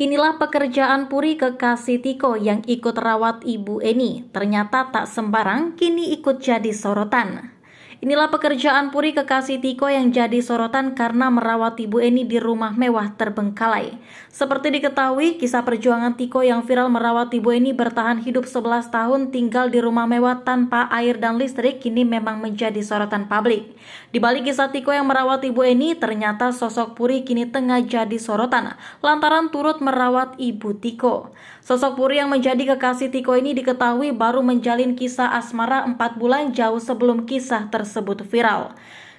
Inilah pekerjaan Puri kekasih Tiko yang ikut rawat Ibu Eni. Ternyata tak sembarang, kini ikut jadi sorotan. Inilah pekerjaan Puri kekasih Tiko yang jadi sorotan karena merawat ibu Eni di rumah mewah terbengkalai. Seperti diketahui, kisah perjuangan Tiko yang viral merawat ibu Eni bertahan hidup 11 tahun tinggal di rumah mewah tanpa air dan listrik kini memang menjadi sorotan publik. Di balik kisah Tiko yang merawat ibu Eni, ternyata sosok Puri kini tengah jadi sorotan lantaran turut merawat ibu Tiko. Sosok Puri yang menjadi kekasih Tiko ini diketahui baru menjalin kisah asmara 4 bulan jauh sebelum kisah tersebut tersebut viral.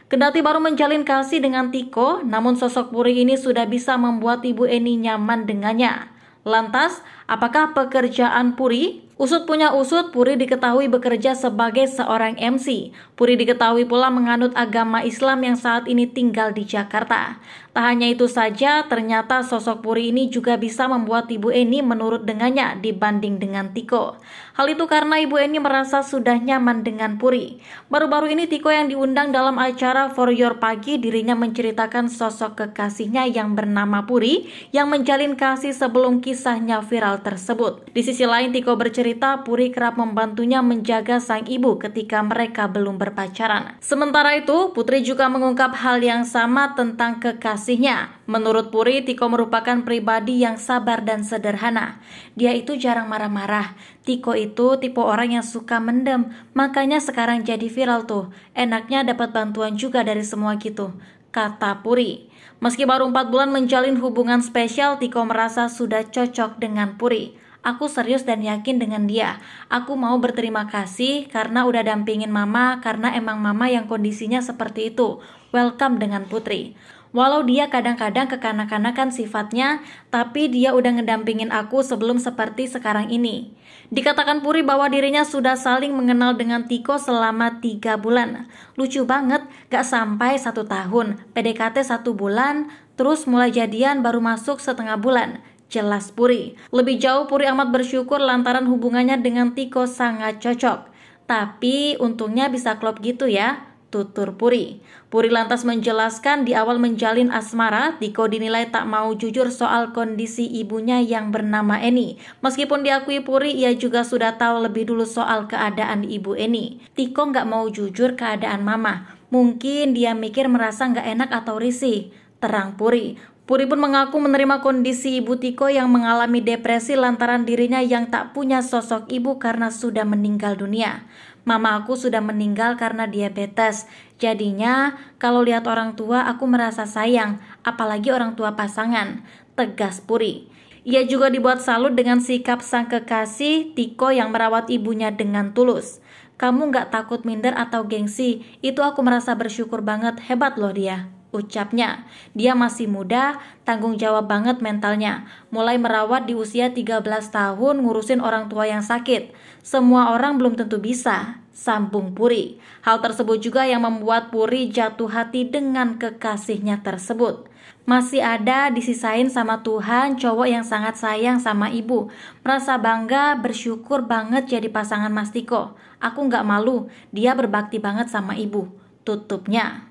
Kendati baru menjalin kasih dengan Tiko, namun sosok Puri ini sudah bisa membuat Ibu Eni nyaman dengannya. Lantas, apakah pekerjaan Puri Usut punya usut, Puri diketahui bekerja sebagai seorang MC. Puri diketahui pula menganut agama Islam yang saat ini tinggal di Jakarta. Tak hanya itu saja, ternyata sosok Puri ini juga bisa membuat Ibu Eni menurut dengannya dibanding dengan Tiko. Hal itu karena Ibu Eni merasa sudah nyaman dengan Puri. Baru-baru ini Tiko yang diundang dalam acara For Your Pagi dirinya menceritakan sosok kekasihnya yang bernama Puri yang menjalin kasih sebelum kisahnya viral tersebut. Di sisi lain Tiko bercerita cerita, Puri kerap membantunya menjaga sang ibu ketika mereka belum berpacaran. Sementara itu, Putri juga mengungkap hal yang sama tentang kekasihnya. Menurut Puri, Tiko merupakan pribadi yang sabar dan sederhana. Dia itu jarang marah-marah. Tiko itu tipe orang yang suka mendem, makanya sekarang jadi viral tuh. Enaknya dapat bantuan juga dari semua gitu kata Puri. Meski baru 4 bulan menjalin hubungan spesial, Tiko merasa sudah cocok dengan Puri. Aku serius dan yakin dengan dia. Aku mau berterima kasih karena udah dampingin mama karena emang mama yang kondisinya seperti itu. Welcome dengan Putri. Walau dia kadang-kadang kekanak-kanakan sifatnya, tapi dia udah ngedampingin aku sebelum seperti sekarang ini. Dikatakan Puri bahwa dirinya sudah saling mengenal dengan Tiko selama tiga bulan. Lucu banget, gak sampai satu tahun. PDKT satu bulan, terus mulai jadian baru masuk setengah bulan jelas Puri. Lebih jauh Puri amat bersyukur lantaran hubungannya dengan Tiko sangat cocok. Tapi untungnya bisa klop gitu ya, tutur Puri. Puri lantas menjelaskan di awal menjalin asmara, Tiko dinilai tak mau jujur soal kondisi ibunya yang bernama Eni. Meskipun diakui Puri, ia juga sudah tahu lebih dulu soal keadaan ibu Eni. Tiko nggak mau jujur keadaan mama. Mungkin dia mikir merasa nggak enak atau risih terang Puri. Puri pun mengaku menerima kondisi Ibu Tiko yang mengalami depresi lantaran dirinya yang tak punya sosok ibu karena sudah meninggal dunia. Mama aku sudah meninggal karena diabetes. Jadinya, kalau lihat orang tua aku merasa sayang, apalagi orang tua pasangan. Tegas Puri. Ia juga dibuat salut dengan sikap sang kekasih Tiko yang merawat ibunya dengan tulus. Kamu nggak takut minder atau gengsi, itu aku merasa bersyukur banget, hebat loh dia ucapnya. Dia masih muda, tanggung jawab banget mentalnya. Mulai merawat di usia 13 tahun ngurusin orang tua yang sakit. Semua orang belum tentu bisa, sambung Puri. Hal tersebut juga yang membuat Puri jatuh hati dengan kekasihnya tersebut. Masih ada disisain sama Tuhan cowok yang sangat sayang sama ibu. Merasa bangga, bersyukur banget jadi pasangan Mas Tiko. Aku nggak malu, dia berbakti banget sama ibu. Tutupnya.